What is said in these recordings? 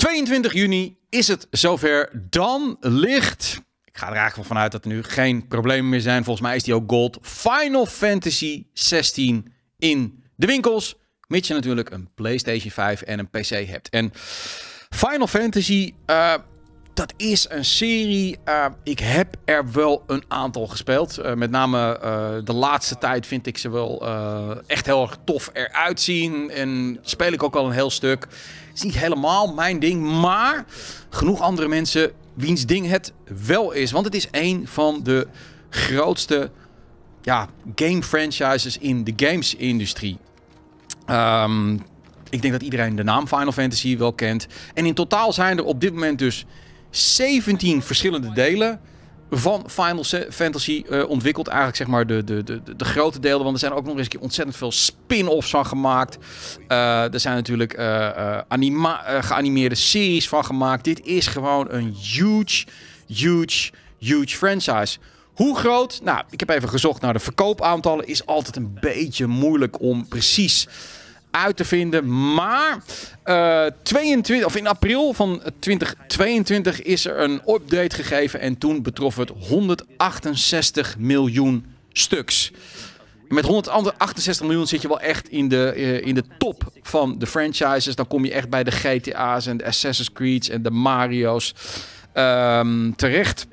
22 juni is het zover. Dan ligt. Ik ga er eigenlijk wel vanuit dat er nu geen problemen meer zijn. Volgens mij is die ook gold. Final Fantasy 16 in de winkels. Mits je natuurlijk een PlayStation 5 en een PC hebt. En Final Fantasy, uh, dat is een serie. Eh, ik heb er wel een aantal gespeeld. Eh, met name eh, de laatste tijd vind ik ze wel echt heel erg tof eruit zien. En speel ik ook al een heel stuk. Is niet helemaal mijn ding, maar genoeg andere mensen wiens ding het wel is. Want het is een van de grootste ja, game franchises in de games-industrie. Ehm, ik denk dat iedereen de naam Final Fantasy wel kent. En in totaal zijn er op dit moment dus 17 verschillende delen van Final Fantasy eh, ontwikkeld. Eigenlijk zeg maar de, de, de, de grote delen. Want er zijn ook nog eens een ontzettend veel spin-offs van gemaakt. Eh, er zijn natuurlijk eh, geanimeerde series van gemaakt. Dit is gewoon een huge, huge, huge franchise. Hoe groot? Nou, ik heb even gezocht naar de verkoopaantallen. Is altijd een beetje moeilijk om precies uit te vinden. Maar uh, eh, 22, of in april van 2022 is er een update gegeven. En toen betrof het 168 miljoen stuks. Met 168 miljoen zit je wel echt in de, eh, in de top van de franchises. Dan kom je echt bij de GTA's en de Assassin's Creed's en de Mario's ehm, terecht.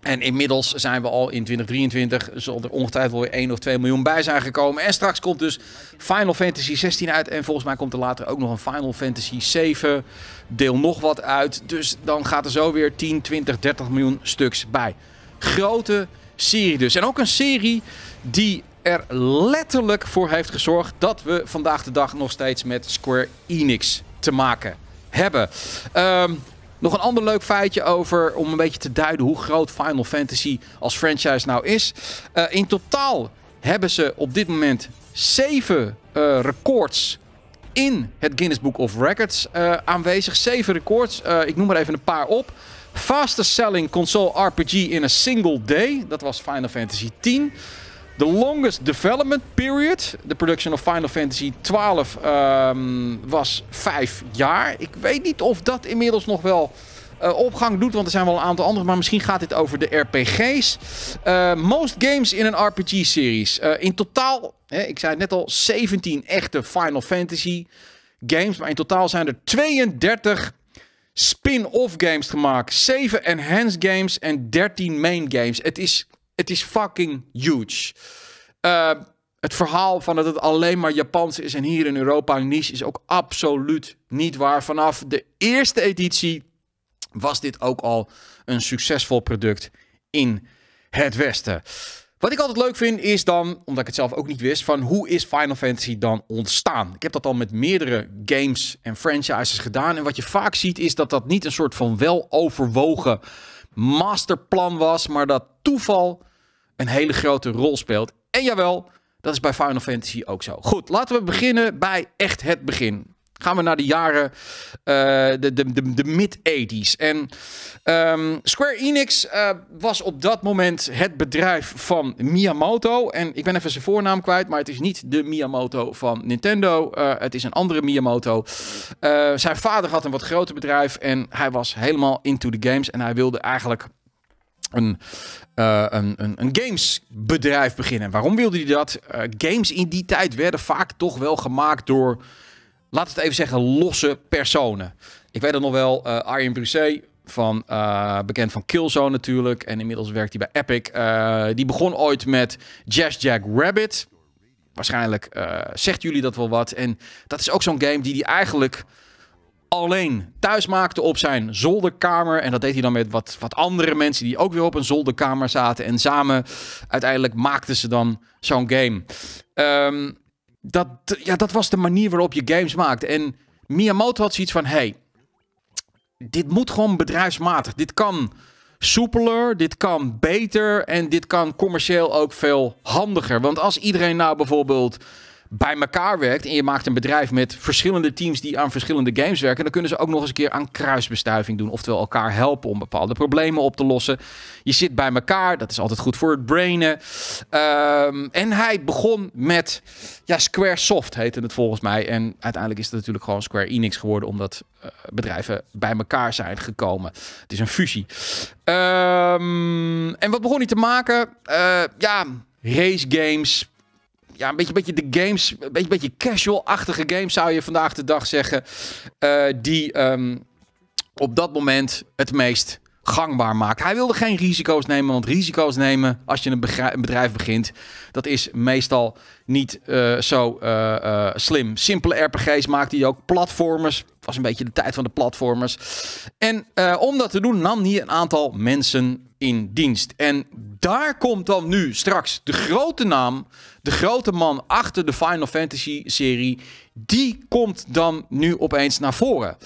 En inmiddels zijn we al in 2023, zal er ongetwijfeld weer 1 of 2 miljoen bij zijn gekomen. En straks komt dus Final Fantasy 16 uit. En volgens mij komt er later ook nog een Final Fantasy 7 deel nog wat uit. Dus dan gaat er zo weer 10, 20, 30 miljoen stuks bij. Grote serie dus. En ook een serie die er letterlijk voor heeft gezorgd dat we vandaag de dag nog steeds met Square Enix te maken hebben. Um, nog een ander leuk feitje over, om een beetje te duiden hoe groot Final Fantasy als franchise nou is. Eh, in totaal hebben ze op dit moment zeven eh, records in het Guinness Book of Records eh, aanwezig. Zeven records, ik noem maar even een paar op. Fastest selling console RPG in a single day, dat was Final Fantasy X. The longest development period, de production of Final Fantasy 12, ehm, was vijf jaar. Ik weet niet of dat inmiddels nog wel uh, opgang doet. Want er zijn wel een aantal andere. Maar misschien gaat dit over de RPG's. Eh, most games in een RPG-series. Eh, in totaal, hè, ik zei het net al, 17 echte Final Fantasy games. Maar in totaal zijn er 32 spin-off games gemaakt. 7 enhanced games en 13 main games. Het is het is fucking huge. Eh, het verhaal van dat het alleen maar Japans is en hier in Europa een niche is ook absoluut niet waar. Vanaf de eerste editie was dit ook al een succesvol product in het Westen. Wat ik altijd leuk vind is dan, omdat ik het zelf ook niet wist, van hoe is Final Fantasy dan ontstaan? Ik heb dat al met meerdere games en franchises gedaan. En wat je vaak ziet is dat dat niet een soort van weloverwogen masterplan was, maar dat toeval een hele grote rol speelt. En jawel, dat is bij Final Fantasy ook zo. Goed, laten we beginnen bij echt het begin. Gaan we naar de jaren, eh, de, de, de, de mid-80s. En ehm, Square Enix eh, was op dat moment het bedrijf van Miyamoto. En ik ben even zijn voornaam kwijt, maar het is niet de Miyamoto van Nintendo. Eh, het is een andere Miyamoto. zijn vader had een wat groter bedrijf en hij was helemaal into the games. En hij wilde eigenlijk een, eh, een, een, een, gamesbedrijf beginnen. Waarom wilde hij dat? Eh, games in die tijd werden vaak toch wel gemaakt door, laten we het even zeggen, losse personen. Ik weet dat nog wel, uh, Arjen Brusset, van, bekend van Killzone natuurlijk. En inmiddels werkt hij bij Epic. die begon ooit met Jazz Jack Rabbit. Waarschijnlijk uh, zegt jullie dat wel wat. En dat is ook zo'n game die hij eigenlijk alleen thuis maakte op zijn zolderkamer. En dat deed hij dan met wat, wat andere mensen die ook weer op een zolderkamer zaten. En samen uiteindelijk maakten ze dan zo'n game. Ehm, dat, ja, dat was de manier waarop je games maakt. En Miyamoto had zoiets van: hey, dit moet gewoon bedrijfsmatig. Dit kan soepeler, dit kan beter en dit kan commercieel ook veel handiger. Want als iedereen nou bijvoorbeeld bij elkaar werkt en je maakt een bedrijf met verschillende teams die aan verschillende games werken, dan kunnen ze ook nog eens een keer aan kruisbestuiving doen, oftewel elkaar helpen om bepaalde problemen op te lossen. Je zit bij elkaar, dat is altijd goed voor het brainen. Ehm, en hij begon met ja, Squaresoft heette het volgens mij en uiteindelijk is het natuurlijk gewoon Square Enix geworden omdat eh, bedrijven bij elkaar zijn gekomen. Het is een fusie. Ehm, en wat begon hij te maken? Eh, ja, race games, ja, een beetje, beetje de games, een beetje, beetje casual-achtige games zou je vandaag de dag zeggen. Eh, die ehm, op dat moment het meest gangbaar maakt. Hij wilde geen risico's nemen, want risico's nemen als je een, bedrijf begint, dat is meestal niet eh, zo eh, slim. Simpele RPG's maakte hij ook, platformers, was een beetje de tijd van de platformers. En om dat te doen nam hij een aantal mensen in dienst. En daar komt dan nu straks de grote naam, de grote man achter de Final Fantasy serie, die komt dan nu opeens naar voren.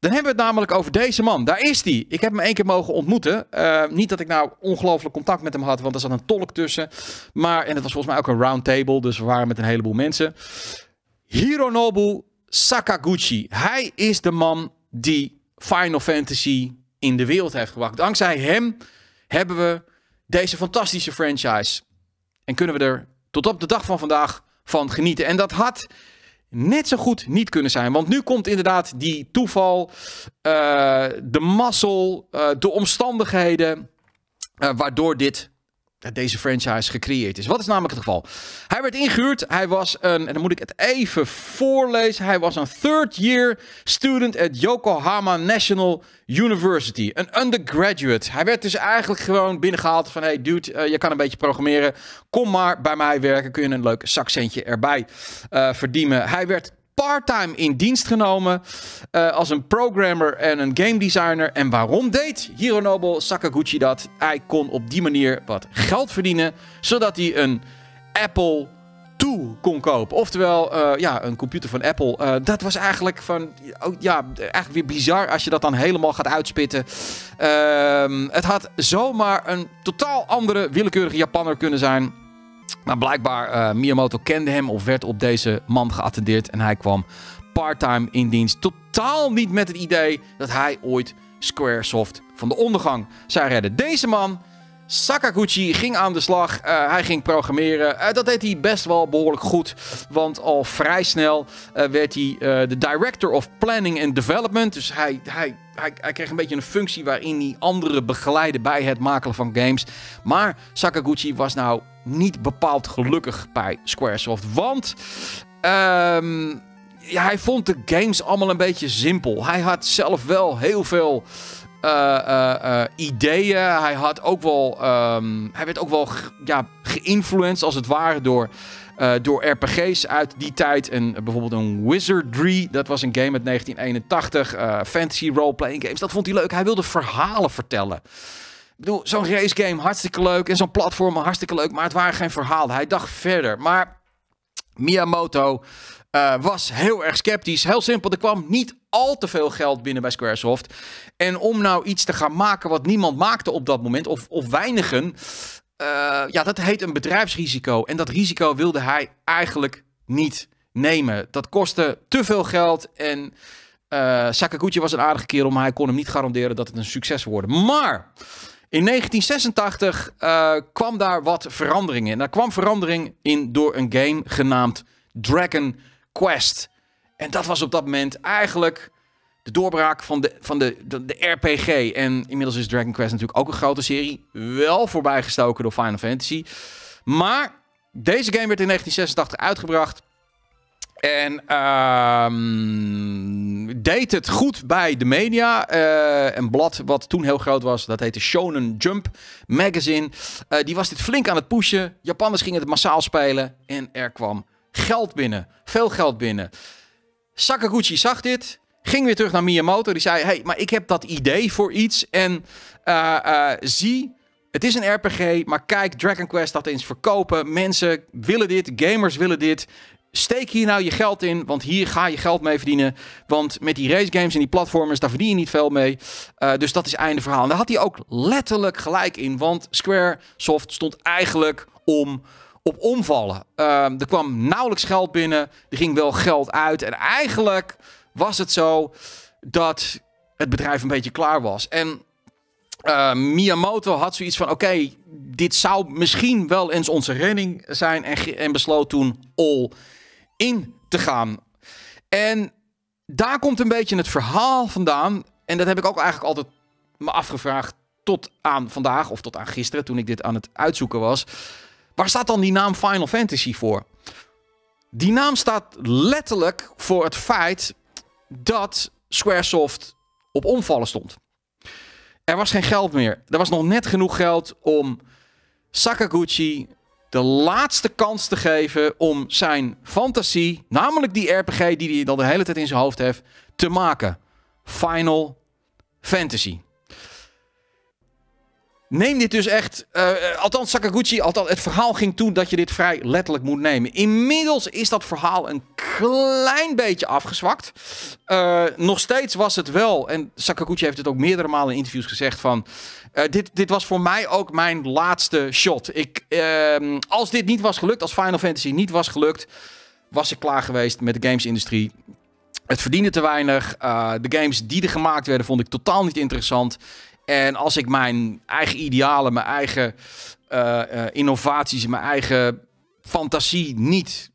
Dan hebben we het namelijk over deze man. Daar is hij. Ik heb hem één keer mogen ontmoeten. Eh, niet dat ik nou ongelooflijk contact met hem had, want er zat een tolk tussen. Maar, en het was volgens mij ook een roundtable, dus we waren met een heleboel mensen. Hironobu Sakaguchi. Hij is de man die Final Fantasy in de wereld heeft gebracht. Dankzij hem hebben we deze fantastische franchise. En kunnen we er tot op de dag van vandaag van genieten. En dat had net zo goed niet kunnen zijn. Want nu komt inderdaad die toeval, eh, de mazzel, eh, de omstandigheden. Eh, waardoor dit deze franchise gecreëerd is. Wat is namelijk het geval? Hij werd ingehuurd. Hij was een, en dan moet ik het even voorlezen. Hij was een third year student at Yokohama National University. Een undergraduate. Hij werd dus eigenlijk gewoon binnengehaald van... hey dude, eh, je kan een beetje programmeren. Kom maar bij mij werken. Kun je een leuk zakcentje erbij eh, verdienen. Hij werd parttime in dienst genomen eh, als een programmer en een game designer. En waarom deed Hironobu Sakaguchi dat? Hij kon op die manier wat geld verdienen, zodat hij een Apple II kon kopen. Oftewel, eh, ja, een computer van Apple. Eh, dat was eigenlijk van, oh, ja, eigenlijk weer bizar als je dat dan helemaal gaat uitspitten. Ehm, het had zomaar een totaal andere willekeurige Japanner kunnen zijn. Maar blijkbaar, uh, Miyamoto kende hem of werd op deze man geattendeerd. En hij kwam parttime in dienst. Totaal niet met het idee dat hij ooit Squaresoft van de ondergang zou redden. Deze man, Sakaguchi, ging aan de slag. Eh, hij ging programmeren. Eh, dat deed hij best wel behoorlijk goed. Want al vrij snel werd hij de director of planning and development. Dus hij, hij hij, kreeg een beetje een functie waarin hij anderen begeleiden bij het maken van games. Maar Sakaguchi was nou niet bepaald gelukkig bij Squaresoft. Want ehm, ja, hij vond de games allemaal een beetje simpel. Hij had zelf wel heel veel eh, eh, eh, ideeën. Hij had ook wel. Ehm, hij werd ook wel ja, geïnfluenced als het ware door eh, door RPG's uit die tijd. En eh, bijvoorbeeld een Wizardry, dat was een game uit 1981. Eh, fantasy role-playing games, dat vond hij leuk. Hij wilde verhalen vertellen. Ik bedoel, zo'n race game, hartstikke leuk. En zo'n platform, hartstikke leuk. Maar het waren geen verhalen. Hij dacht verder. Maar Miyamoto was heel erg sceptisch. Heel simpel, er kwam niet al te veel geld binnen bij Squaresoft. En om nou iets te gaan maken wat niemand maakte op dat moment, of, of weinigen, eh, ja, dat heet een bedrijfsrisico. En dat risico wilde hij eigenlijk niet nemen. Dat kostte te veel geld. En uh, Sakaguchi was een aardige kerel, maar hij kon hem niet garanderen dat het een succes worden Maar in 1986 eh, kwam daar wat verandering in. Daar kwam verandering in door een game genaamd Dragon Quest. En dat was op dat moment eigenlijk de doorbraak van, de, van de, de, RPG. En inmiddels is Dragon Quest natuurlijk ook een grote serie. Wel voorbijgestoken door Final Fantasy. Maar deze game werd in 1986 uitgebracht. En ehm, deed het goed bij de media. Eh, een blad wat toen heel groot was, dat heette Shonen Jump Magazine. Eh, die was dit flink aan het pushen. Japanners gingen het massaal spelen. En er kwam geld binnen. Veel geld binnen. Sakaguchi zag dit. Ging weer terug naar Miyamoto. Die zei: hey, maar ik heb dat idee voor iets. En eh, eh, zie, het is een RPG. Maar kijk, Dragon Quest dat eens verkopen. Mensen willen dit. Gamers willen dit. Steek hier nou je geld in, want hier ga je geld mee verdienen. Want met die race games en die platformers, daar verdien je niet veel mee. Eh, dus dat is einde verhaal. En daar had hij ook letterlijk gelijk in, want Square Soft stond eigenlijk om op omvallen. Ehm, er kwam nauwelijks geld binnen, er ging wel geld uit. En eigenlijk was het zo dat het bedrijf een beetje klaar was. En uh, Miyamoto had zoiets van: oké, dit zou misschien wel eens onze redding zijn. En, en besloot toen all in te gaan. En daar komt een beetje het verhaal vandaan. En dat heb ik ook eigenlijk altijd me afgevraagd tot aan vandaag, of tot aan gisteren, toen ik dit aan het uitzoeken was. Waar staat dan die naam Final Fantasy voor? Die naam staat letterlijk voor het feit dat Squaresoft op omvallen stond. Er was geen geld meer. Er was nog net genoeg geld om Sakaguchi de laatste kans te geven om zijn fantasie, namelijk die RPG die hij dan de hele tijd in zijn hoofd heeft, te maken. Final Fantasy. Neem dit dus echt. Eh, althans, Sakaguchi, het verhaal ging toen dat je dit vrij letterlijk moet nemen. Inmiddels is dat verhaal een klein beetje afgezwakt. Eh, nog steeds was het wel, en Sakaguchi heeft het ook meerdere malen in interviews gezegd: van. Eh, dit, dit was voor mij ook mijn laatste shot. Ik, ehm, als dit niet was gelukt, als Final Fantasy niet was gelukt, was ik klaar geweest met de gamesindustrie. Het verdiende te weinig. de games die er gemaakt werden, vond ik totaal niet interessant. En als ik mijn eigen idealen, mijn eigen uh, uh, innovaties, mijn eigen fantasie niet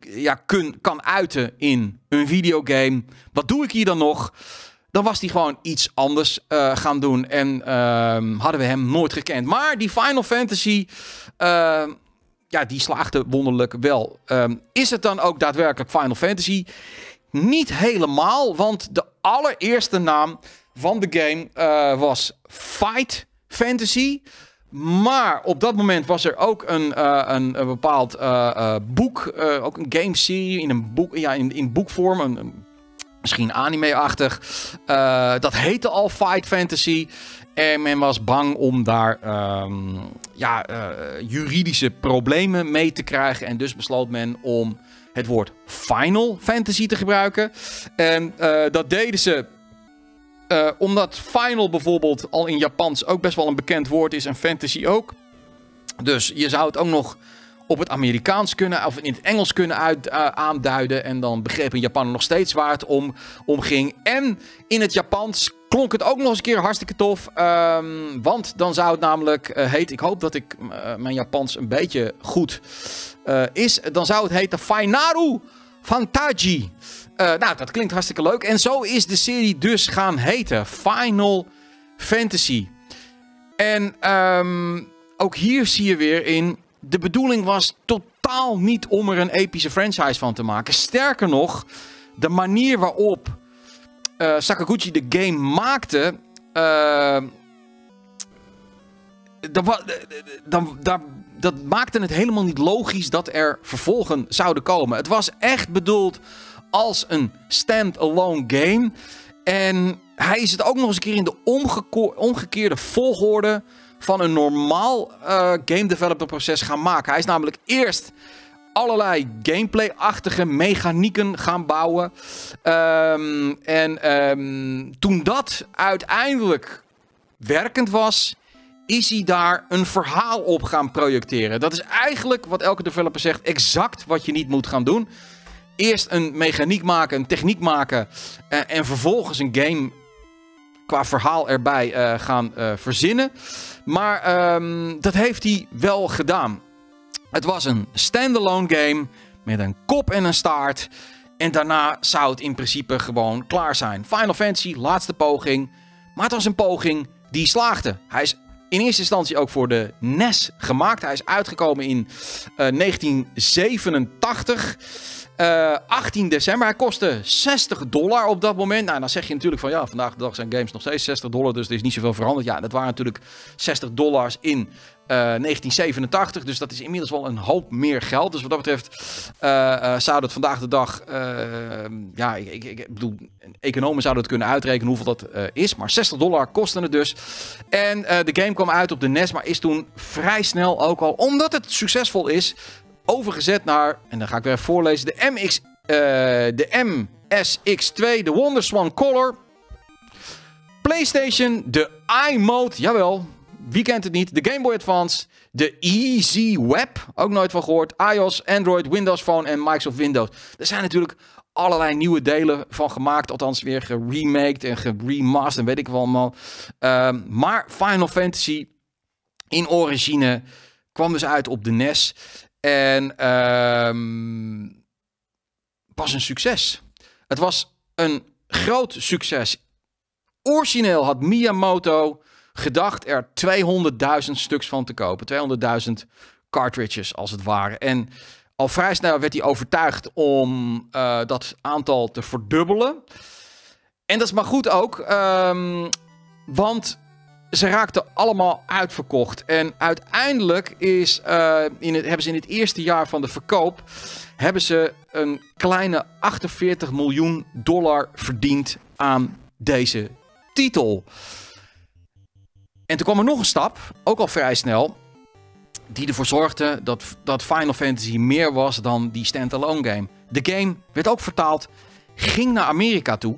ja, kun, kan uiten in een videogame, wat doe ik hier dan nog? Dan was hij gewoon iets anders eh, gaan doen en ehm, hadden we hem nooit gekend. Maar die Final Fantasy, ehm, ja, die slaagde wonderlijk wel. Ehm, is het dan ook daadwerkelijk Final Fantasy? Niet helemaal, want de allereerste naam van de game eh, was Fight Fantasy. Maar op dat moment was er ook een, eh, een, bepaald eh, boek, ook een game serie in, een boek, ja, in, in boekvorm, een, misschien anime-achtig. dat heette al Fight Fantasy. En men was bang om daar ehm, ja, juridische problemen mee te krijgen. En dus besloot men om het woord Final Fantasy te gebruiken. En dat deden ze eh, omdat final bijvoorbeeld al in Japans ook best wel een bekend woord is en fantasy ook. Dus je zou het ook nog op het Amerikaans kunnen of in het Engels kunnen uit, eh, aanduiden. En dan begreep een Japaner nog steeds waar het om, om ging. En in het Japans klonk het ook nog eens een keer hartstikke tof. Ehm, want dan zou het namelijk uh, heet. Ik hoop dat ik mijn Japans een beetje goed is. Dan zou het heten Fainaru Fantaji. Eh, nou, dat klinkt hartstikke leuk. En zo is de serie dus gaan heten: Final Fantasy. En ehm, ook hier zie je weer in. De bedoeling was totaal niet om er een epische franchise van te maken. Sterker nog, de manier waarop eh, Sakaguchi de game maakte. Eh, dat maakte het helemaal niet logisch dat er vervolgen zouden komen. Het was echt bedoeld als een stand-alone game. En hij is het ook nog eens een keer in de omgekeerde volgorde van een normaal uh, game developer proces gaan maken. Hij is namelijk eerst allerlei gameplay-achtige mechanieken gaan bouwen. Ehm, en ehm, toen dat uiteindelijk werkend was, is hij daar een verhaal op gaan projecteren. Dat is eigenlijk wat elke developer zegt, exact wat je niet moet gaan doen eerst een mechaniek maken, een techniek maken. Eh, en vervolgens een game qua verhaal erbij eh, gaan eh, verzinnen. Maar ehm, dat heeft hij wel gedaan. Het was een standalone game met een kop en een staart. En daarna zou het in principe gewoon klaar zijn. Final Fantasy, laatste poging. Maar het was een poging die slaagde. Hij is in eerste instantie ook voor de NES gemaakt. Hij is uitgekomen in 1987. 18 eh, december. Hij kostte 60 dollar op dat moment. Nou, dan zeg je natuurlijk van ja, vandaag de dag zijn games nog steeds 60 dollar. Dus er is niet zoveel veranderd. Ja, dat waren natuurlijk 60 dollars in 1987. Eh, dus dat is inmiddels wel een hoop meer geld. Dus wat dat betreft uh, zou dat vandaag de dag. ja, ik, ik, ik, bedoel, economen zouden het kunnen uitrekenen hoeveel dat is. Maar 60 dollar kostte het dus. En de game kwam uit op de NES, maar is toen vrij snel ook al, omdat het succesvol is, overgezet naar, en dan ga ik weer even voorlezen, de, MX, eh, de MSX2, de Wonderswan Color. PlayStation, de iMode, jawel, wie kent het niet? De Game Boy Advance, de Easy Web, ook nooit van gehoord. iOS, Android, Windows Phone en Microsoft Windows. Er zijn natuurlijk allerlei nieuwe delen van gemaakt. Althans weer geremaked en geremasterd en weet ik wel allemaal. Ehm, maar Final Fantasy in origine kwam dus uit op de NES. En um, ehm, was een succes. Het was een groot succes. Origineel had Miyamoto gedacht er 200.000 stuks van te kopen. 200.000 cartridges als het ware. En al vrij snel werd hij overtuigd om eh, dat aantal te verdubbelen. En dat is maar goed ook, um, want ze raakten allemaal uitverkocht. En uiteindelijk is, eh, in het, hebben ze in het eerste jaar van de verkoop hebben ze een kleine 48 miljoen dollar verdiend aan deze titel. En toen kwam er nog een stap, ook al vrij snel, die ervoor zorgde dat, dat Final Fantasy meer was dan die standalone game. De game werd ook vertaald, ging naar Amerika toe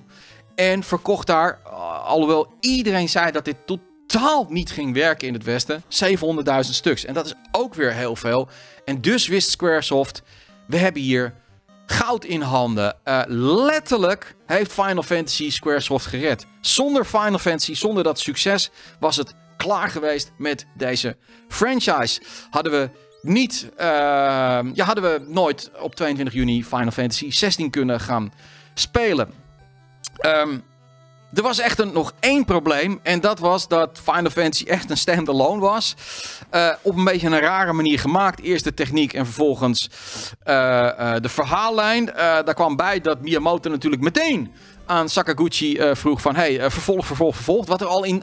en verkocht daar, eh, alhoewel iedereen zei dat dit tot taal niet ging werken in het Westen. 700.000 stuks. En dat is ook weer heel veel. En dus wist Squaresoft, we hebben hier goud in handen. Uh, letterlijk heeft Final Fantasy Squaresoft gered. Zonder Final Fantasy, zonder dat succes, was het klaar geweest met deze franchise. Hadden we niet, eh, ja, hadden we nooit op 22 juni Final Fantasy 16 kunnen gaan spelen. Ehm, er was echt nog één probleem. En dat was dat Final Fantasy echt een standalone was. Eh, op een beetje een rare manier gemaakt. Eerst de techniek en vervolgens eh, eh, de verhaallijn. daar kwam bij dat Miyamoto natuurlijk meteen aan Sakaguchi vroeg van... hey, vervolg, vervolg, vervolg. Wat er al in,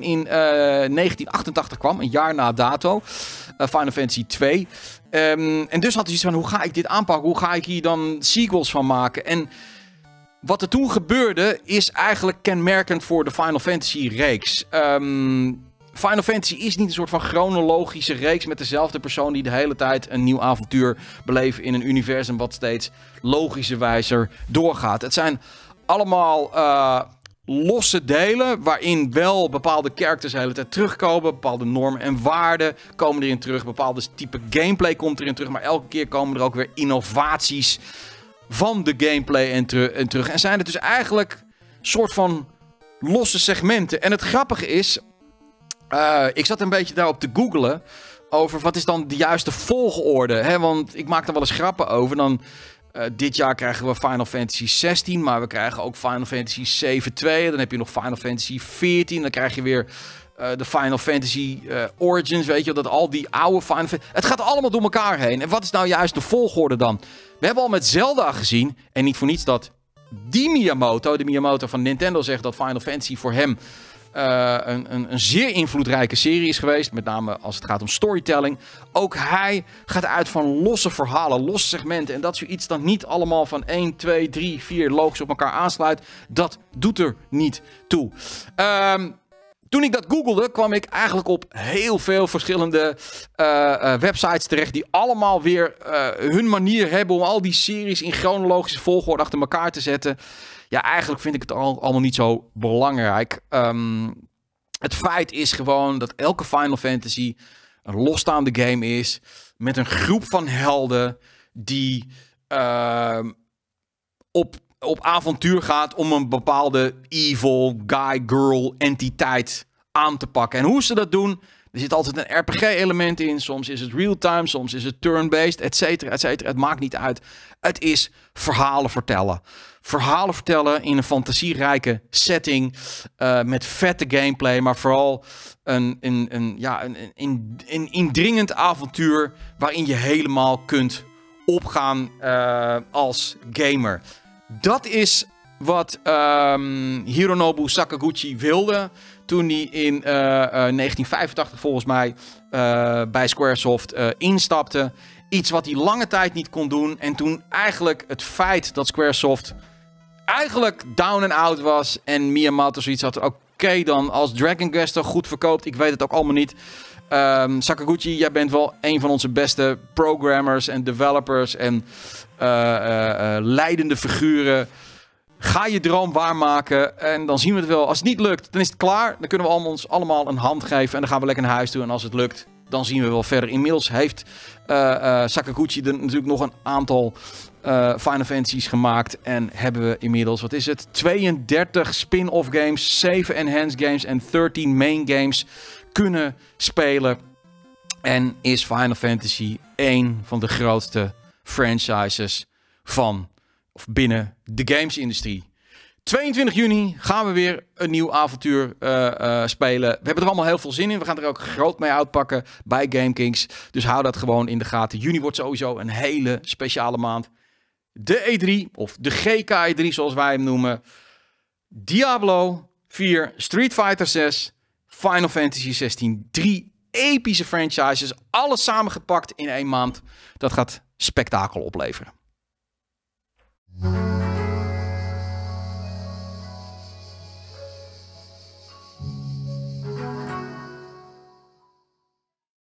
in, 1988 kwam, een jaar na dato. Final Fantasy 2. Ehm, en dus had hij zoiets van, hoe ga ik dit aanpakken? Hoe ga ik hier dan sequels van maken? En wat er toen gebeurde is eigenlijk kenmerkend voor de Final Fantasy reeks. Ehm, Final Fantasy is niet een soort van chronologische reeks met dezelfde persoon die de hele tijd een nieuw avontuur beleeft in een universum wat steeds logischerwijzer doorgaat. Het zijn allemaal eh, losse delen waarin wel bepaalde characters de hele tijd terugkomen, bepaalde normen en waarden komen erin terug, bepaalde type gameplay komt erin terug, maar elke keer komen er ook weer innovaties van de gameplay en, en terug. En zijn het dus eigenlijk soort van losse segmenten. En het grappige is, eh, ik zat een beetje daarop te googlen over wat is dan de juiste volgorde. Hè? Want ik maak er wel eens grappen over. Dan, eh, dit jaar krijgen we Final Fantasy 16, maar we krijgen ook Final Fantasy 7 2. Dan heb je nog Final Fantasy 14. Dan krijg je weer eh, de Final Fantasy Origins. Weet je, dat al die oude Final Fantasy. Het gaat allemaal door elkaar heen. En wat is nou juist de volgorde dan? We hebben al met Zelda gezien, en niet voor niets dat die Miyamoto, de Miyamoto van Nintendo, zegt dat Final Fantasy voor hem eh, een, een, een, zeer invloedrijke serie is geweest. Met name als het gaat om storytelling. Ook hij gaat uit van losse verhalen, losse segmenten. En dat zoiets dan niet allemaal van 1, 2, 3, 4 logisch op elkaar aansluit. Dat doet er niet toe. Um, toen ik dat googelde, kwam ik eigenlijk op heel veel verschillende eh, eh, websites terecht. Die allemaal weer eh, hun manier hebben om al die series in chronologische volgorde achter elkaar te zetten. Ja, eigenlijk vind ik het al, allemaal niet zo belangrijk. Ehm, het feit is gewoon dat elke Final Fantasy een losstaande game is. Met een groep van helden die ehm, op op avontuur gaat om een bepaalde evil guy, girl entiteit aan te pakken. En hoe ze dat doen, er zit altijd een RPG-element in. Soms is het real-time, soms is het turn-based, et cetera, et cetera. Het maakt niet uit. Het is verhalen vertellen. Verhalen vertellen in een fantasierijke setting. Eh, met vette gameplay, maar vooral een, een, een, ja, een, een, een indringend avontuur waarin je helemaal kunt opgaan eh, als gamer. Dat is wat um, Hironobu Sakaguchi wilde toen hij in 1985 eh, eh, volgens mij uh, bij Squaresoft instapte. Iets wat hij lange tijd niet kon doen. En toen eigenlijk het feit dat Squaresoft eigenlijk down and out was en Miyamoto zoiets had, ook. Oké, dan als Dragon Quest toch goed verkoopt. Ik weet het ook allemaal niet. Ehm, Sakaguchi, jij bent wel een van onze beste programmers en developers en eh, eh, eh, leidende figuren. Ga je droom waarmaken en dan zien we het wel. Als het niet lukt, dan is het klaar. Dan kunnen we allemaal ons allemaal een hand geven en dan gaan we lekker naar huis toe. En als het lukt, dan zien we wel verder. Inmiddels heeft eh, eh, Sakaguchi er natuurlijk nog een aantal eh, Final Fantasies gemaakt. En hebben we inmiddels, wat is het? 32 spin-off games, 7 enhanced games en 13 main games kunnen spelen. En is Final Fantasy één van de grootste franchises van of binnen de gamesindustrie. 22 juni gaan we weer een nieuw avontuur eh, eh, spelen. We hebben er allemaal heel veel zin in. We gaan er ook groot mee uitpakken bij GameKings. Dus hou dat gewoon in de gaten. Juni wordt sowieso een hele speciale maand. De E3, of de GKI, e 3 zoals wij hem noemen. Diablo 4, Street Fighter 6, Final Fantasy 16. Drie epische franchises. Alles samengepakt in één maand. Dat gaat spektakel opleveren.